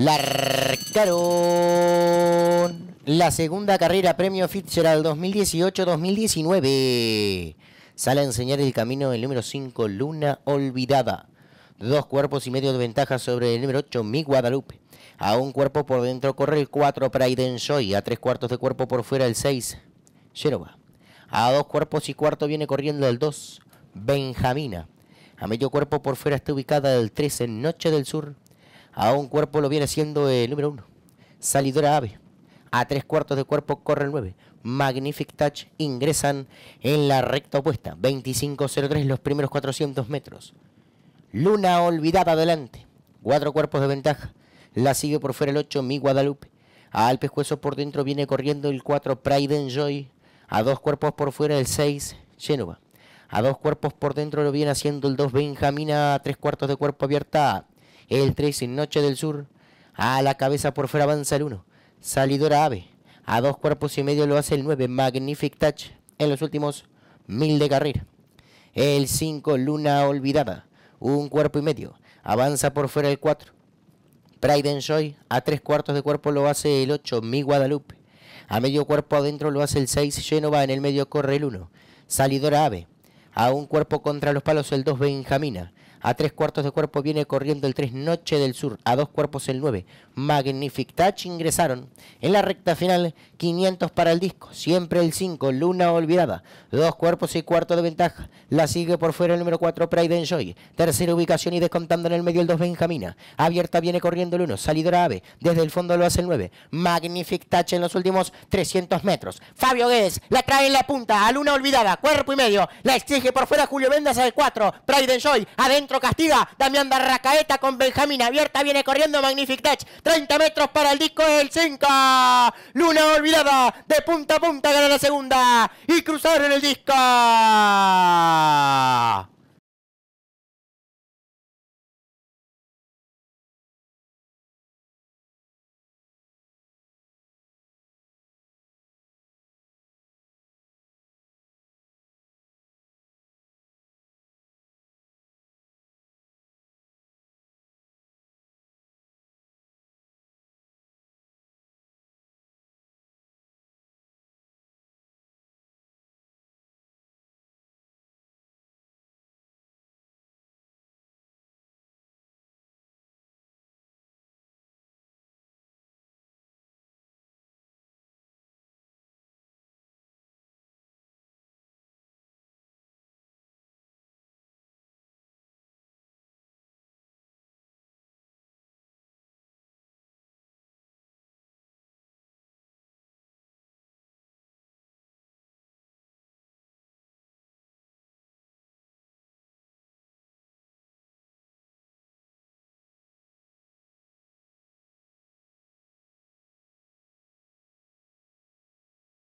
Larcaron la segunda carrera Premio Fitzgerald 2018-2019. Sale a enseñar el camino el número 5, Luna Olvidada. Dos cuerpos y medio de ventaja sobre el número 8, Mi Guadalupe. A un cuerpo por dentro corre el 4, Pride Enjoy. A tres cuartos de cuerpo por fuera el 6, Yeroba. A dos cuerpos y cuarto viene corriendo el 2, Benjamina. A medio cuerpo por fuera está ubicada el 13, Noche del Sur. A un cuerpo lo viene siendo el número uno. Salidora Ave. A tres cuartos de cuerpo corre el 9. Magnific Touch ingresan en la recta opuesta. 25.03 03 los primeros 400 metros. Luna Olvidada adelante. Cuatro cuerpos de ventaja. La sigue por fuera el 8, Mi Guadalupe. A Alpes por dentro viene corriendo el 4, Pride Joy. A dos cuerpos por fuera el 6, Genova. A dos cuerpos por dentro lo viene haciendo el 2, Benjamina. A tres cuartos de cuerpo abierta. El 3 sin Noche del Sur. A la cabeza por fuera avanza el 1. Salidora Ave. A dos cuerpos y medio lo hace el 9. Magnific Touch. En los últimos mil de carrera. El 5, Luna Olvidada. Un cuerpo y medio. Avanza por fuera el 4. Pride and Joy. A tres cuartos de cuerpo lo hace el 8. Mi Guadalupe. A medio cuerpo adentro lo hace el 6. Genova. En el medio corre el 1. Salidora Ave. A un cuerpo contra los palos el 2. Benjamina. A tres cuartos de cuerpo viene corriendo el 3 Noche del Sur. A dos cuerpos el 9. Magnific Touch ingresaron. En la recta final, 500 para el disco. Siempre el 5, Luna Olvidada. Dos cuerpos y cuarto de ventaja. La sigue por fuera el número 4, Pride Joy. Tercera ubicación y descontando en el medio el 2, Benjamina. Abierta viene corriendo el 1, Salidora Ave. Desde el fondo lo hace el 9. Magnific Touch en los últimos 300 metros. Fabio Guedes la trae en la punta. A Luna Olvidada, cuerpo y medio. La exige por fuera Julio Vendas al 4. Pride Joy. Adentro castiga. Damián racaeta con Benjamín abierta. Viene corriendo Magnific Touch. 30 metros para el disco del 5. Luna olvidada. De punta a punta gana la segunda. Y cruzar en el disco.